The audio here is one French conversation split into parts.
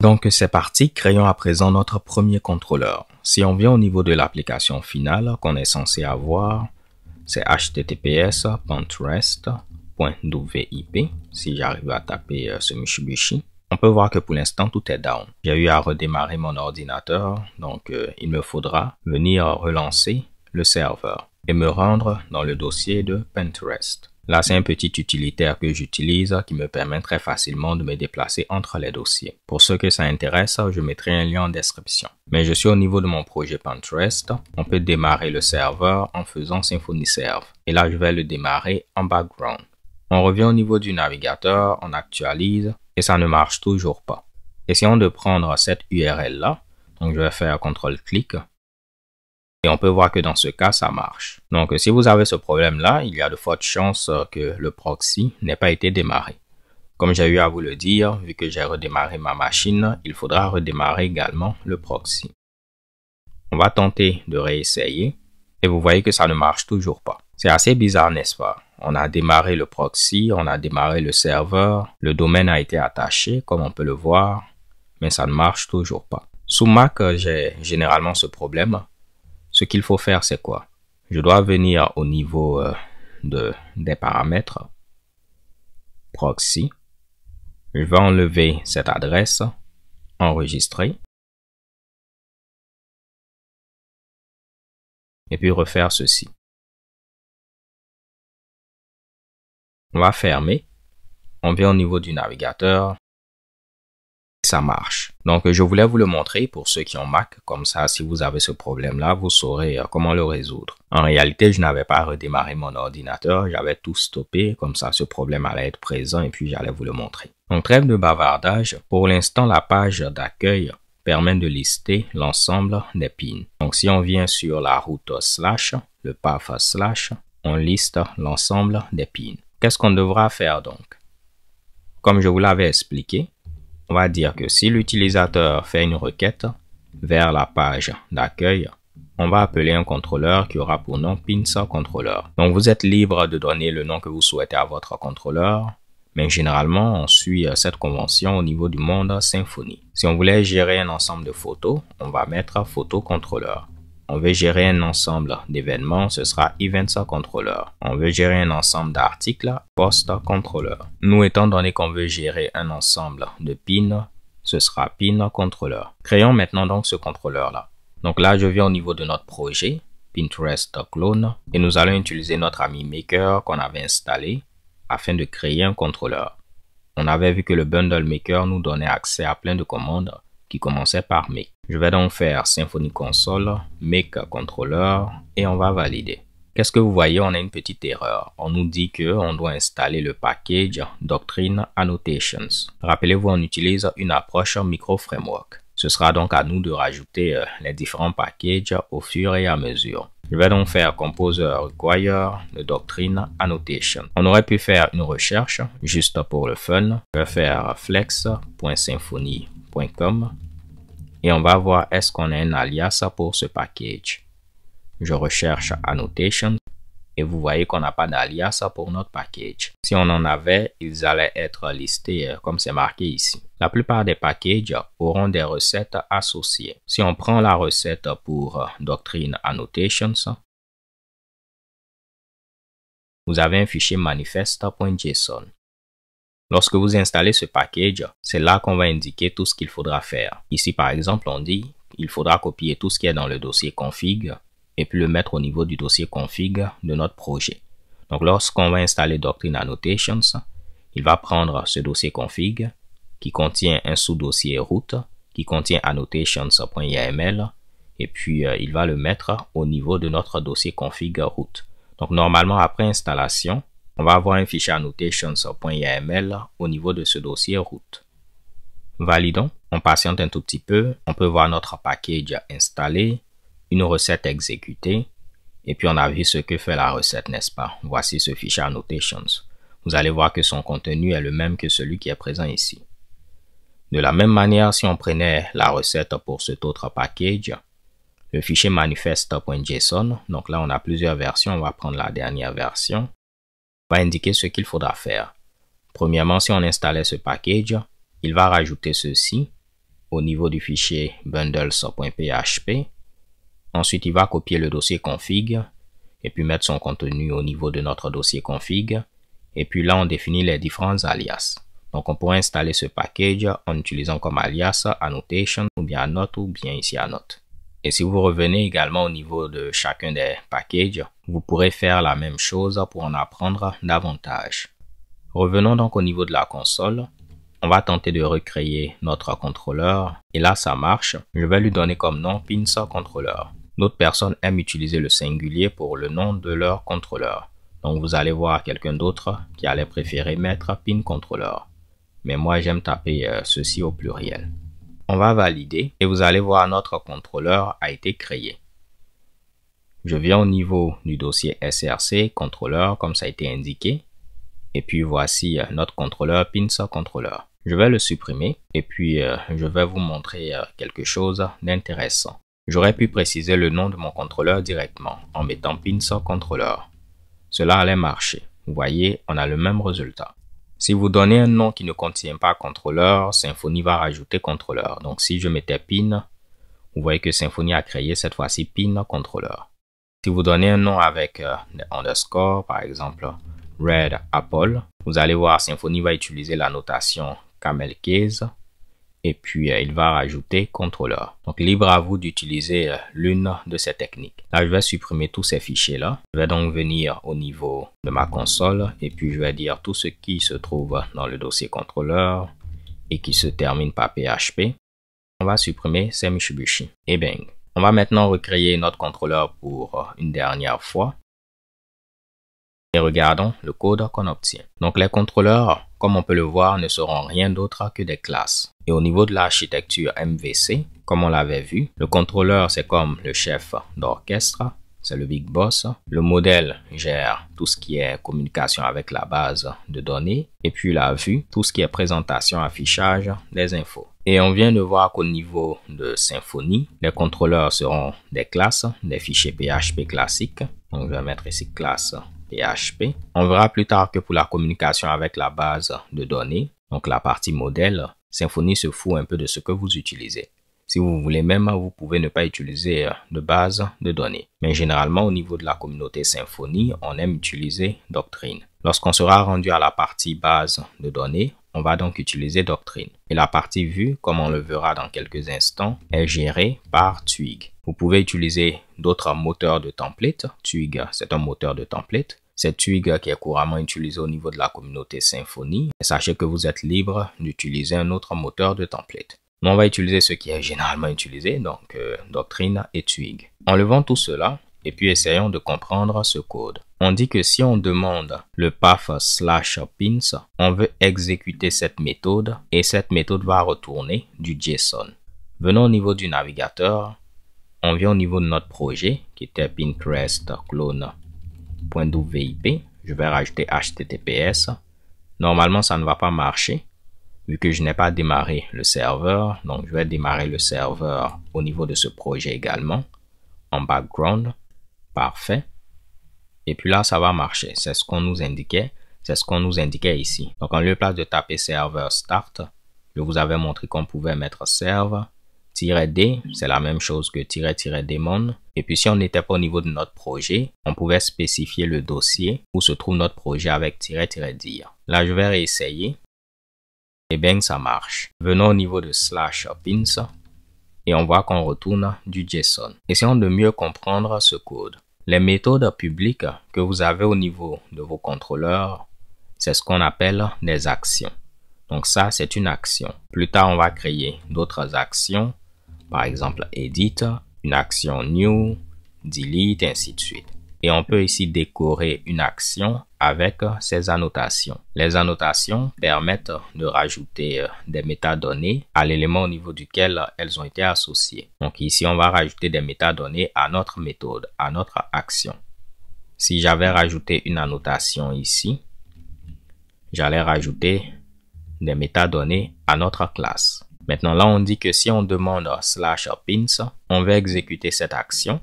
Donc c'est parti, créons à présent notre premier contrôleur. Si on vient au niveau de l'application finale qu'on est censé avoir, c'est https si j'arrive à taper euh, ce mishibushi, On peut voir que pour l'instant tout est down. J'ai eu à redémarrer mon ordinateur, donc euh, il me faudra venir relancer le serveur et me rendre dans le dossier de Pinterest. Là, c'est un petit utilitaire que j'utilise qui me permet très facilement de me déplacer entre les dossiers. Pour ceux que ça intéresse, je mettrai un lien en description. Mais je suis au niveau de mon projet Pinterest. On peut démarrer le serveur en faisant Symfony Serve. Et là, je vais le démarrer en background. On revient au niveau du navigateur, on actualise et ça ne marche toujours pas. Essayons de prendre cette URL là. Donc, je vais faire CTRL-clic et on peut voir que dans ce cas, ça marche. Donc si vous avez ce problème-là, il y a de fortes chances euh, que le proxy n'ait pas été démarré. Comme j'ai eu à vous le dire, vu que j'ai redémarré ma machine, il faudra redémarrer également le proxy. On va tenter de réessayer et vous voyez que ça ne marche toujours pas. C'est assez bizarre, n'est-ce pas On a démarré le proxy, on a démarré le serveur, le domaine a été attaché comme on peut le voir, mais ça ne marche toujours pas. Sous Mac, euh, j'ai généralement ce problème ce qu'il faut faire, c'est quoi Je dois venir au niveau euh, de, des paramètres, proxy. Je vais enlever cette adresse, enregistrer. Et puis refaire ceci. On va fermer. On vient au niveau du navigateur ça marche. Donc, je voulais vous le montrer pour ceux qui ont Mac. Comme ça, si vous avez ce problème-là, vous saurez euh, comment le résoudre. En réalité, je n'avais pas redémarré mon ordinateur. J'avais tout stoppé. Comme ça, ce problème allait être présent et puis j'allais vous le montrer. En trêve de bavardage, pour l'instant, la page d'accueil permet de lister l'ensemble des pins. Donc, si on vient sur la route slash, le path slash, on liste l'ensemble des pins. Qu'est-ce qu'on devra faire donc Comme je vous l'avais expliqué, on va dire que si l'utilisateur fait une requête vers la page d'accueil, on va appeler un contrôleur qui aura pour nom pinsa Controller. Donc vous êtes libre de donner le nom que vous souhaitez à votre contrôleur, mais généralement on suit euh, cette convention au niveau du monde Symfony. Si on voulait gérer un ensemble de photos, on va mettre photo on veut gérer un ensemble d'événements, ce sera Events Controller. On veut gérer un ensemble d'articles, Post Controller. Nous étant donné qu'on veut gérer un ensemble de pins, ce sera Pin Controller. Créons maintenant donc ce contrôleur-là. Donc là, je viens au niveau de notre projet, Pinterest Clone, et nous allons utiliser notre ami Maker qu'on avait installé afin de créer un contrôleur. On avait vu que le Bundle Maker nous donnait accès à plein de commandes qui commençaient par Make. Je vais donc faire Symfony Console, Make Controller et on va valider. Qu'est-ce que vous voyez On a une petite erreur. On nous dit que on doit installer le package Doctrine Annotations. Rappelez-vous, on utilise une approche micro framework. Ce sera donc à nous de rajouter euh, les différents packages au fur et à mesure. Je vais donc faire Composer Require de Doctrine annotations On aurait pu faire une recherche juste pour le fun. Je vais faire flex.symfony.com et on va voir est-ce qu'on a un alias pour ce package. Je recherche annotations. et vous voyez qu'on n'a pas d'alias pour notre package. Si on en avait, ils allaient être listés euh, comme c'est marqué ici. La plupart des packages auront des recettes associées. Si on prend la recette pour euh, Doctrine Annotations, vous avez un fichier manifeste.json. Lorsque vous installez ce package, c'est là qu'on va indiquer tout ce qu'il faudra faire. Ici, par exemple, on dit il faudra copier tout ce qui est dans le dossier config et puis le mettre au niveau du dossier config de notre projet. Donc, lorsqu'on va installer Doctrine Annotations, il va prendre ce dossier config qui contient un sous-dossier route qui contient annotations.yml et puis euh, il va le mettre au niveau de notre dossier config route. Donc normalement après installation, on va avoir un fichier annotations.yml au niveau de ce dossier route. Validons, on patiente un tout petit peu, on peut voir notre package installé, une recette exécutée, et puis on a vu ce que fait la recette, n'est-ce pas Voici ce fichier annotations. Vous allez voir que son contenu est le même que celui qui est présent ici. De la même manière, si on prenait la recette pour cet autre package, le fichier manifeste.json, donc là on a plusieurs versions, on va prendre la dernière version indiquer ce qu'il faudra faire. Premièrement, si on installait ce package, il va rajouter ceci au niveau du fichier bundles.php. Ensuite, il va copier le dossier config et puis mettre son contenu au niveau de notre dossier config. Et puis là, on définit les différents alias. Donc, on pourrait installer ce package en utilisant comme alias annotation ou bien note ou bien ici à et si vous revenez également au niveau de chacun des packages, vous pourrez faire la même chose pour en apprendre davantage. Revenons donc au niveau de la console. On va tenter de recréer notre contrôleur. Et là, ça marche. Je vais lui donner comme nom Pins Controller. D'autres personnes aiment utiliser le singulier pour le nom de leur contrôleur. Donc vous allez voir quelqu'un d'autre qui allait préférer mettre Pin Controller. Mais moi, j'aime taper euh, ceci au pluriel. On va valider et vous allez voir notre contrôleur a été créé. Je viens au niveau du dossier SRC contrôleur comme ça a été indiqué. Et puis voici euh, notre contrôleur pincer contrôleur. Je vais le supprimer et puis euh, je vais vous montrer euh, quelque chose d'intéressant. J'aurais pu préciser le nom de mon contrôleur directement en mettant pincer contrôleur. Cela allait marcher. Vous voyez, on a le même résultat. Si vous donnez un nom qui ne contient pas contrôleur, Symfony va rajouter contrôleur. Donc si je mettais pin, vous voyez que Symfony a créé cette fois-ci pin contrôleur. Si vous donnez un nom avec euh, underscore, par exemple red apple, vous allez voir Symfony va utiliser la notation camel case et puis euh, il va rajouter contrôleur. Donc libre à vous d'utiliser euh, l'une de ces techniques. Là, je vais supprimer tous ces fichiers là. Je vais donc venir au niveau de ma console et puis je vais dire tout ce qui se trouve dans le dossier contrôleur et qui se termine par PHP. On va supprimer ces Et bang. On va maintenant recréer notre contrôleur pour euh, une dernière fois. Et regardons le code qu'on obtient. Donc les contrôleurs comme on peut le voir, ne seront rien d'autre que des classes. Et au niveau de l'architecture MVC, comme on l'avait vu, le contrôleur c'est comme le chef d'orchestre, c'est le big boss. Le modèle gère tout ce qui est communication avec la base de données. Et puis la vue, tout ce qui est présentation, affichage des infos. Et on vient de voir qu'au niveau de Symfony, les contrôleurs seront des classes, des fichiers PHP classiques. On je mettre ici classe on verra plus tard que pour la communication avec la base de données, donc la partie modèle, Symfony se fout un peu de ce que vous utilisez. Si vous voulez même, vous pouvez ne pas utiliser euh, de base de données. Mais généralement, au niveau de la communauté Symfony, on aime utiliser Doctrine. Lorsqu'on sera rendu à la partie base de données, on va donc utiliser Doctrine. Et la partie vue, comme on le verra dans quelques instants, est gérée par Twig. Vous pouvez utiliser d'autres moteurs de template. Twig, c'est un moteur de template. C'est Twig qui est couramment utilisé au niveau de la communauté Symfony. sachez que vous êtes libre d'utiliser un autre moteur de template. Nous, on va utiliser ce qui est généralement utilisé, donc euh, Doctrine et Twig. Enlevant tout cela et puis essayons de comprendre ce code. On dit que si on demande le path slash pins, on veut exécuter cette méthode et cette méthode va retourner du JSON. Venons au niveau du navigateur, on vient au niveau de notre projet qui était Pinterest clone www.vip, je vais rajouter HTTPS. Normalement, ça ne va pas marcher vu que je n'ai pas démarré le serveur. Donc, je vais démarrer le serveur au niveau de ce projet également en background. Parfait. Et puis là, ça va marcher. C'est ce qu'on nous indiquait. C'est ce qu'on nous indiquait ici. Donc, en lieu place de taper serveur start, je vous avais montré qu'on pouvait mettre serve -D, c'est la même chose que -demon. Et puis si on n'était pas au niveau de notre projet, on pouvait spécifier le dossier où se trouve notre projet avec -d. Là, je vais réessayer. Et bien, ça marche. Venons au niveau de slash pins et on voit qu'on retourne du JSON. Essayons de mieux comprendre ce code. Les méthodes publiques que vous avez au niveau de vos contrôleurs, c'est ce qu'on appelle des actions. Donc ça, c'est une action. Plus tard, on va créer d'autres actions par exemple, edit, une action new, delete, et ainsi de suite. Et on peut ici décorer une action avec ses annotations. Les annotations permettent de rajouter euh, des métadonnées à l'élément au niveau duquel elles ont été associées. Donc ici, on va rajouter des métadonnées à notre méthode, à notre action. Si j'avais rajouté une annotation ici, j'allais rajouter des métadonnées à notre classe. Maintenant, là, on dit que si on demande slash pins, on va exécuter cette action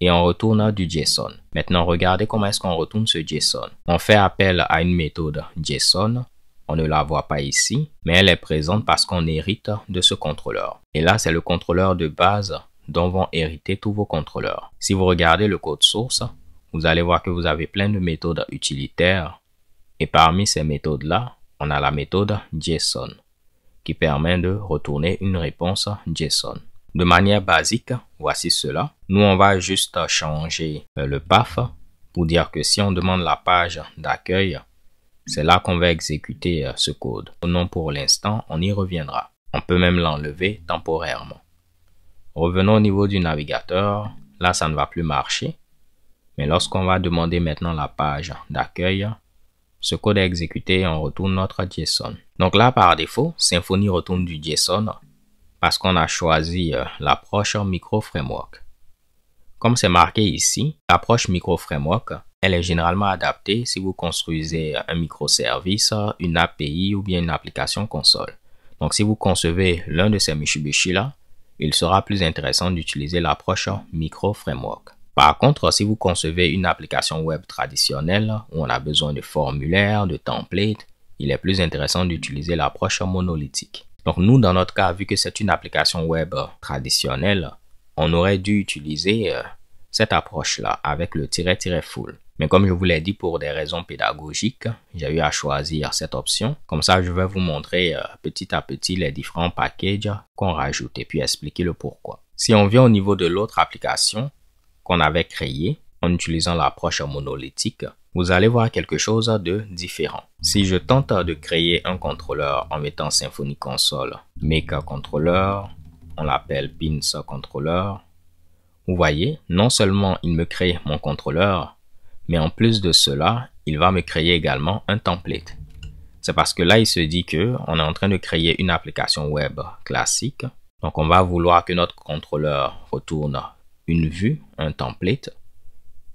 et on retourne du JSON. Maintenant, regardez comment est-ce qu'on retourne ce JSON. On fait appel à une méthode JSON. On ne la voit pas ici, mais elle est présente parce qu'on hérite de ce contrôleur. Et là, c'est le contrôleur de base dont vont hériter tous vos contrôleurs. Si vous regardez le code source, vous allez voir que vous avez plein de méthodes utilitaires. Et parmi ces méthodes-là, on a la méthode JSON qui permet de retourner une réponse JSON. De manière basique, voici cela. Nous, on va juste changer euh, le paf pour dire que si on demande la page d'accueil, c'est là qu'on va exécuter euh, ce code. Non, pour l'instant, on y reviendra. On peut même l'enlever temporairement. Revenons au niveau du navigateur. Là, ça ne va plus marcher. Mais lorsqu'on va demander maintenant la page d'accueil, ce code est exécuté et on retourne notre JSON. Donc là, par défaut, Symfony retourne du JSON parce qu'on a choisi euh, l'approche micro framework. Comme c'est marqué ici, l'approche micro framework, elle est généralement adaptée si vous construisez euh, un microservice, une API ou bien une application console. Donc si vous concevez l'un de ces Mitsubishi là, il sera plus intéressant d'utiliser l'approche micro framework. Par contre, si vous concevez une application web traditionnelle où on a besoin de formulaires, de templates, il est plus intéressant d'utiliser l'approche monolithique. Donc nous, dans notre cas, vu que c'est une application web traditionnelle, on aurait dû utiliser euh, cette approche-là avec le tiret-full. Mais comme je vous l'ai dit, pour des raisons pédagogiques, j'ai eu à choisir cette option. Comme ça, je vais vous montrer euh, petit à petit les différents packages qu'on rajoute et puis expliquer le pourquoi. Si on vient au niveau de l'autre application, qu'on avait créé en utilisant l'approche monolithique, vous allez voir quelque chose de différent. Si je tente de créer un contrôleur en mettant Symfony Console, Maker Controller, on l'appelle Pins Controller, vous voyez, non seulement il me crée mon contrôleur, mais en plus de cela, il va me créer également un template. C'est parce que là, il se dit que on est en train de créer une application web classique. Donc, on va vouloir que notre contrôleur retourne une vue, un template.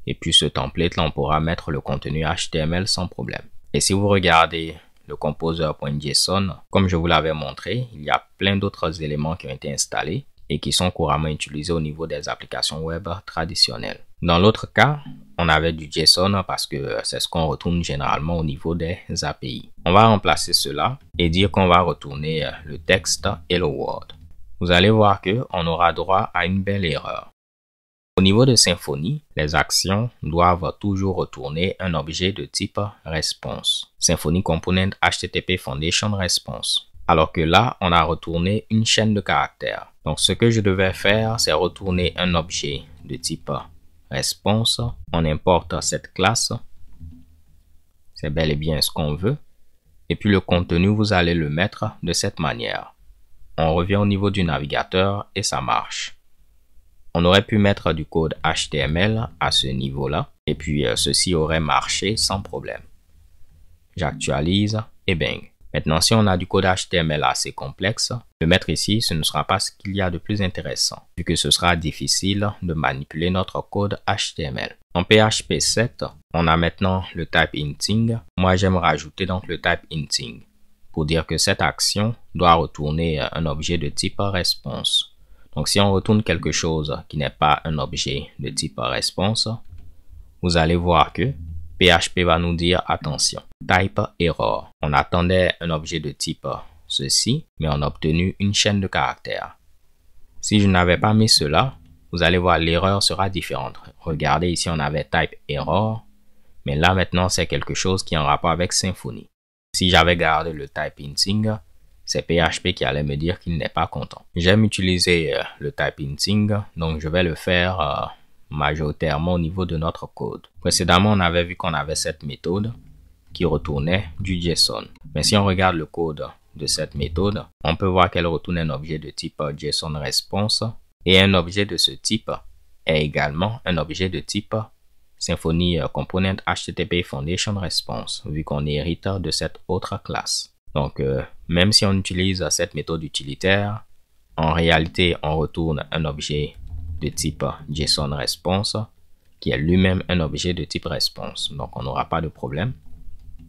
Et puis ce template là, on pourra mettre le contenu HTML sans problème. Et si vous regardez le composer.json, comme je vous l'avais montré, il y a plein d'autres éléments qui ont été installés et qui sont couramment utilisés au niveau des applications web traditionnelles. Dans l'autre cas, on avait du JSON parce que c'est ce qu'on retourne généralement au niveau des API. On va remplacer cela et dire qu'on va retourner le texte Hello World. Vous allez voir que on aura droit à une belle erreur. Au niveau de Symfony, les actions doivent toujours retourner un objet de type response. Symfony Component HTTP Foundation Response. Alors que là, on a retourné une chaîne de caractères. Donc ce que je devais faire, c'est retourner un objet de type response. On importe cette classe. C'est bel et bien ce qu'on veut. Et puis le contenu, vous allez le mettre de cette manière. On revient au niveau du navigateur et ça marche. On aurait pu mettre du code HTML à ce niveau-là, et puis euh, ceci aurait marché sans problème. J'actualise et bang. Maintenant, si on a du code HTML assez complexe, le mettre ici, ce ne sera pas ce qu'il y a de plus intéressant, vu que ce sera difficile de manipuler notre code HTML. En PHP 7, on a maintenant le type inting. Moi, j'aime rajouter donc le type inting pour dire que cette action doit retourner euh, un objet de type response. Donc si on retourne quelque chose qui n'est pas un objet de type response, vous allez voir que PHP va nous dire attention, type error. On attendait un objet de type ceci, mais on a obtenu une chaîne de caractères. Si je n'avais pas mis cela, vous allez voir l'erreur sera différente. Regardez ici, on avait type error, mais là maintenant c'est quelque chose qui est en rapport avec Symfony. Si j'avais gardé le type inting, c'est PHP qui allait me dire qu'il n'est pas content. J'aime utiliser euh, le type inting, donc je vais le faire euh, majoritairement au niveau de notre code. Précédemment, on avait vu qu'on avait cette méthode qui retournait du JSON. Mais si on regarde le code de cette méthode, on peut voir qu'elle retourne un objet de type euh, JSON response et un objet de ce type est également un objet de type Symfony Component HTTP Foundation Response vu qu'on hérite de cette autre classe. Donc, euh, même si on utilise cette méthode utilitaire, en réalité, on retourne un objet de type JSON response qui est lui-même un objet de type response. Donc, on n'aura pas de problème.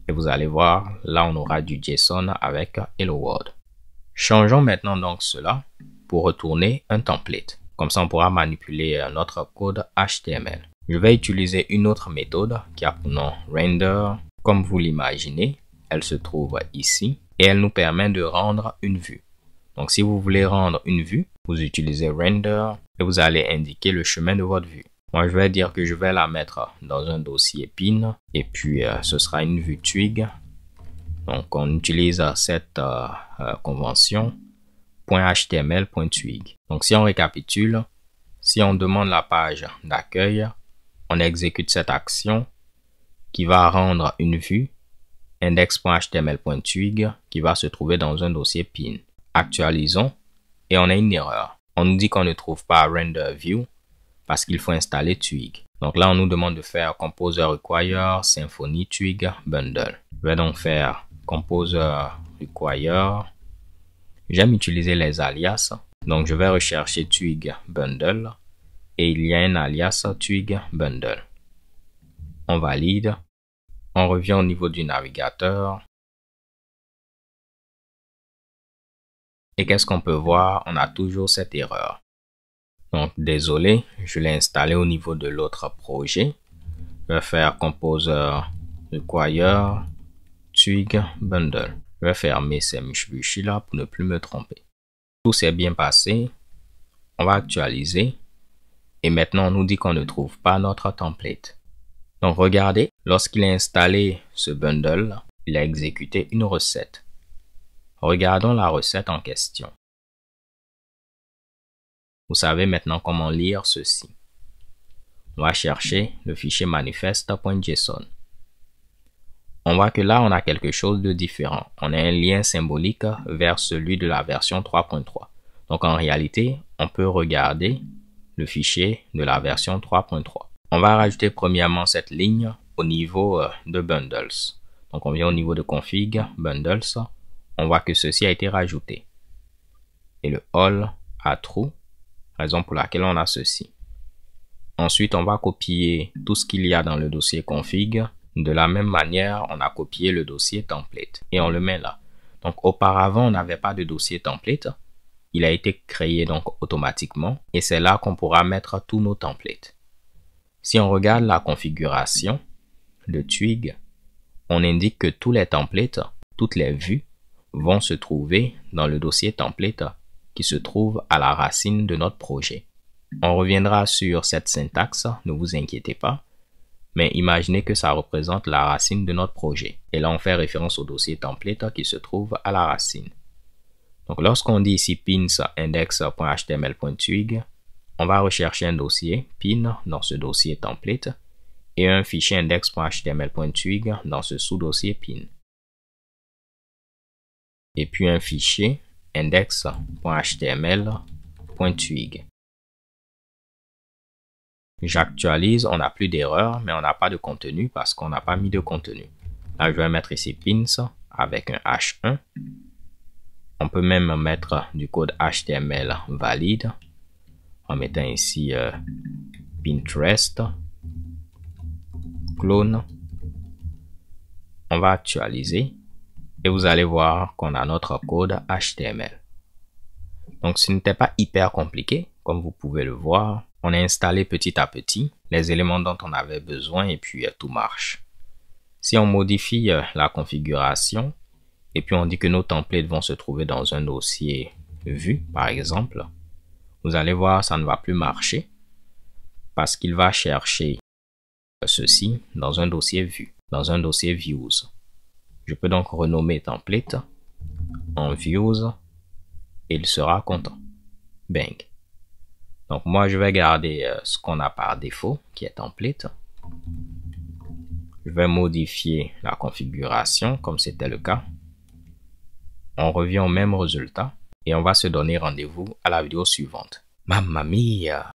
Et vous allez voir, là, on aura du JSON avec Hello World. Changeons maintenant donc cela pour retourner un template. Comme ça, on pourra manipuler euh, notre code HTML. Je vais utiliser une autre méthode qui a pour nom render. Comme vous l'imaginez, elle se trouve ici et elle nous permet de rendre une vue. Donc si vous voulez rendre une vue, vous utilisez render et vous allez indiquer le chemin de votre vue. Moi, je vais dire que je vais la mettre dans un dossier pin et puis euh, ce sera une vue twig. Donc, on utilise cette euh, euh, convention .html.twig. Donc, si on récapitule, si on demande la page d'accueil, on exécute cette action qui va rendre une vue index.html.twig qui va se trouver dans un dossier pin. Actualisons et on a une erreur. On nous dit qu'on ne trouve pas render view parce qu'il faut installer twig. Donc là, on nous demande de faire composer require symfony twig bundle. Je vais donc faire composer require. J'aime utiliser les alias. Donc je vais rechercher twig bundle et il y a un alias twig bundle. On valide on revient au niveau du navigateur. Et qu'est-ce qu'on peut voir On a toujours cette erreur. Donc désolé, je l'ai installé au niveau de l'autre projet. Je vais faire composer require twig bundle. Je vais fermer ces Mitsubishi là pour ne plus me tromper. Tout s'est bien passé. On va actualiser. Et maintenant, on nous dit qu'on ne trouve pas notre template. Donc regardez, lorsqu'il a installé ce bundle, il a exécuté une recette. Regardons la recette en question. Vous savez maintenant comment lire ceci. On va chercher le fichier manifeste.json. On voit que là, on a quelque chose de différent. On a un lien symbolique vers celui de la version 3.3. Donc en réalité, on peut regarder le fichier de la version 3.3 on va rajouter premièrement cette ligne au niveau euh, de bundles. Donc on vient au niveau de config, bundles, on voit que ceci a été rajouté. Et le all à true, raison pour laquelle on a ceci. Ensuite, on va copier tout ce qu'il y a dans le dossier config. De la même manière, on a copié le dossier template et on le met là. Donc auparavant, on n'avait pas de dossier template. Il a été créé donc automatiquement et c'est là qu'on pourra mettre tous nos templates. Si on regarde la configuration, de twig, on indique que tous les templates, toutes les vues, vont se trouver dans le dossier template qui se trouve à la racine de notre projet. On reviendra sur cette syntaxe, ne vous inquiétez pas, mais imaginez que ça représente la racine de notre projet. Et là, on fait référence au dossier template qui se trouve à la racine. Donc, lorsqu'on dit ici pins index.html.twig, on va rechercher un dossier PIN dans ce dossier template et un fichier index.html.twig dans ce sous-dossier PIN. Et puis un fichier index.html.twig. J'actualise, on n'a plus d'erreur, mais on n'a pas de contenu parce qu'on n'a pas mis de contenu. je vais mettre ici pins avec un H1. On peut même mettre du code HTML valide en mettant ici euh, Pinterest, clone. On va actualiser et vous allez voir qu'on a notre code HTML. Donc ce n'était pas hyper compliqué, comme vous pouvez le voir. On a installé petit à petit les éléments dont on avait besoin et puis euh, tout marche. Si on modifie euh, la configuration et puis on dit que nos templates vont se trouver dans un dossier vue par exemple, vous allez voir, ça ne va plus marcher parce qu'il va chercher ceci dans un dossier vue, dans un dossier views. Je peux donc renommer template en views et il sera content. Bang. Donc moi je vais garder euh, ce qu'on a par défaut qui est template. Je vais modifier la configuration comme c'était le cas. On revient au même résultat et on va se donner rendez-vous à la vidéo suivante. Mamma mia